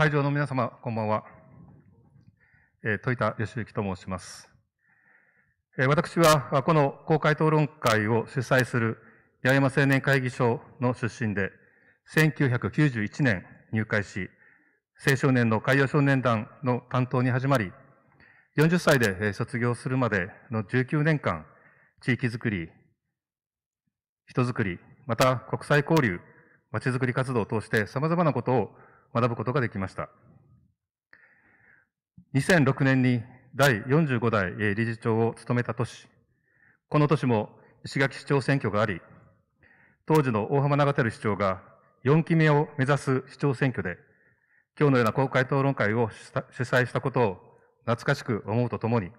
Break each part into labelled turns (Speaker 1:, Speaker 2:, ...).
Speaker 1: 会場の皆様、こんばんは。えー、戸板義行と申します。えー、私は、この公開討論会を主催する八重山青年会議所の出身で、1991年入会し、青少年の海洋少年団の担当に始まり、40歳で卒業するまでの19年間、地域づくり、人づくり、また国際交流、まちづくり活動を通して様々なことを学ぶことができました。2006年に第45代理事長を務めた年、この年も石垣市長選挙があり、当時の大浜長照市長が4期目を目指す市長選挙で、今日のような公開討論会を主催したことを懐かしく思うとともに、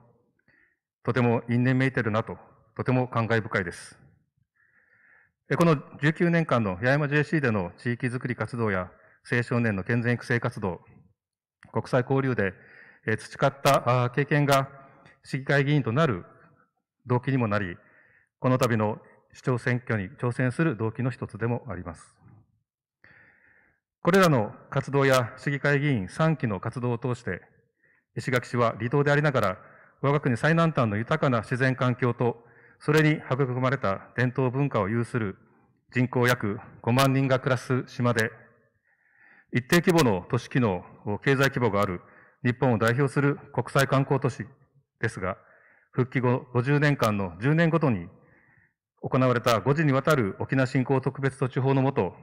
Speaker 1: とても因縁めいてるなと、とても感慨深いです。この19年間の八重山 JC での地域づくり活動や青少年の健全育成活動、国際交流で培った経験が市議会議員となる動機にもなり、この度の市長選挙に挑戦する動機の一つでもあります。これらの活動や市議会議員3期の活動を通して、石垣市は離島でありながら、我が国最南端の豊かな自然環境と、それに育まれた伝統文化を有する人口約5万人が暮らす島で一定規模の都市機能、経済規模がある日本を代表する国際観光都市ですが、復帰後50年間の10年ごとに行われた5時にわたる沖縄振興特別措置法のもと、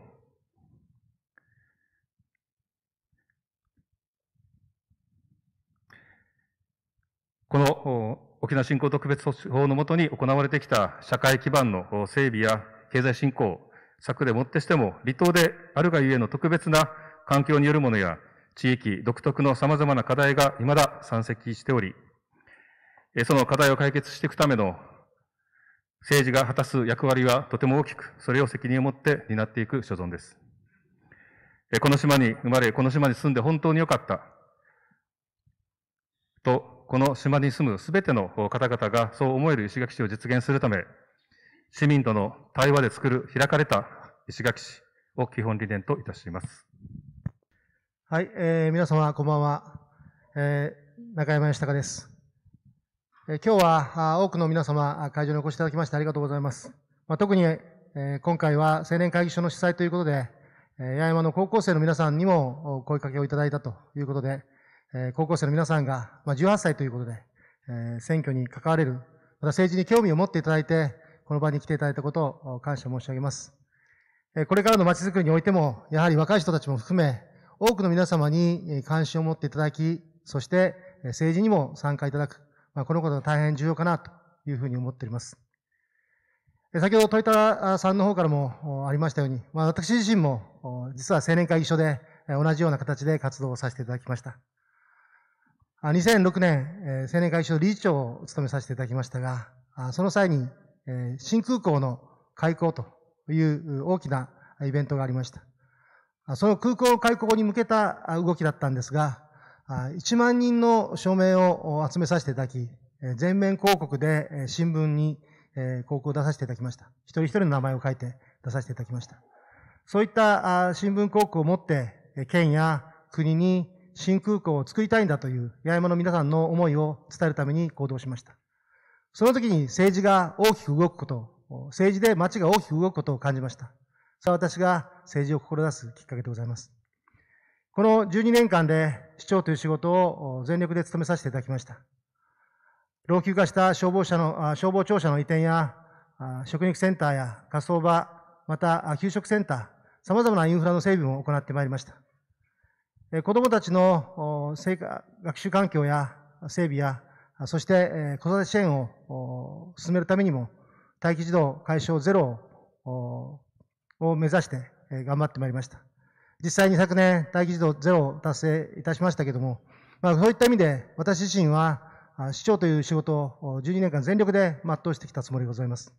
Speaker 1: この沖縄振興特別措置法のもとに行われてきた社会基盤の整備や経済振興、策でもってしても離島であるがゆえの特別な環境によるものや地域独特の様々な課題が未だ山積しており、その課題を解決していくための政治が果たす役割はとても大きく、それを責任を持って担っていく所存です。この島に生まれ、この島に住んで本当に良かった。と、この島に住むすべての方々がそう思える石垣市を実現するため、市民との対話で作る開かれた石垣市を基本理念といたします。
Speaker 2: はい、えー、皆様こんばんは、えー、中山義孝です、えー、今日は多くの皆様会場にお越しいただきましてありがとうございます、まあ、特に、えー、今回は青年会議所の主催ということで、えー、八重山の高校生の皆さんにも声かけをいただいたということで、えー、高校生の皆さんが、まあ、18歳ということで、えー、選挙に関われるまた政治に興味を持っていただいてこの場に来ていただいたことを感謝申し上げますこれからの街づくりにおいても、やはり若い人たちも含め、多くの皆様に関心を持っていただき、そして政治にも参加いただく、まあ、このことが大変重要かなというふうに思っております。先ほど豊田さんの方からもありましたように、まあ、私自身も実は青年会議所で同じような形で活動をさせていただきました。2006年、青年会議所理事長を務めさせていただきましたが、その際に新空港の開港という大きなイベントがありました。その空港開港に向けた動きだったんですが、1万人の署名を集めさせていただき、全面広告で新聞に広告を出させていただきました。一人一人の名前を書いて出させていただきました。そういった新聞広告を持って、県や国に新空港を作りたいんだという八重山の皆さんの思いを伝えるために行動しました。その時に政治が大きく動くこと、政治で街が大きく動くことを感じました。それは私が政治を志すきっかけでございます。この12年間で市長という仕事を全力で務めさせていただきました。老朽化した消防車の、消防庁舎の移転や、食肉センターや火葬場、また給食センター、様々なインフラの整備も行ってまいりました。子供たちの学習環境や整備や、そして子育て支援を進めるためにも、待機児童解消ゼロをを目指して、頑張ってまいりました。実際に昨年、待機児童ゼロを達成いたしましたけども、まあ、そういった意味で、私自身は、市長という仕事を12年間全力で全うしてきたつもりでございます。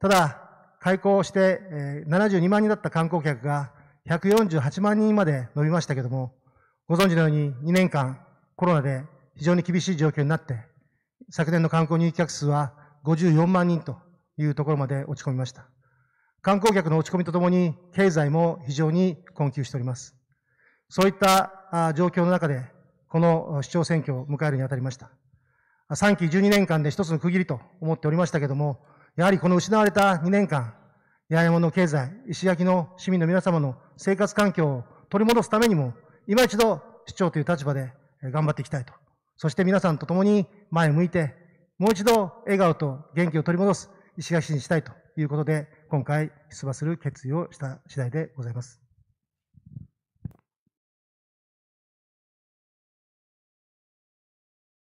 Speaker 2: ただ、開校して、72万人だった観光客が148万人まで伸びましたけども、ご存知のように2年間コロナで非常に厳しい状況になって、昨年の観光入客数は54万人というところまで落ち込みました。観光客の落ち込みとともに、経済も非常に困窮しております。そういった状況の中で、この市長選挙を迎えるにあたりました。3期12年間で一つの区切りと思っておりましたけれども、やはりこの失われた2年間、八重山の経済、石垣の市民の皆様の生活環境を取り戻すためにも、今一度市長という立場で頑張っていきたいと。そして皆さんと共に前を向いて、もう一度笑顔と元気を取り戻す石垣市にしたいということで、今回出馬する決意をした次第でございます。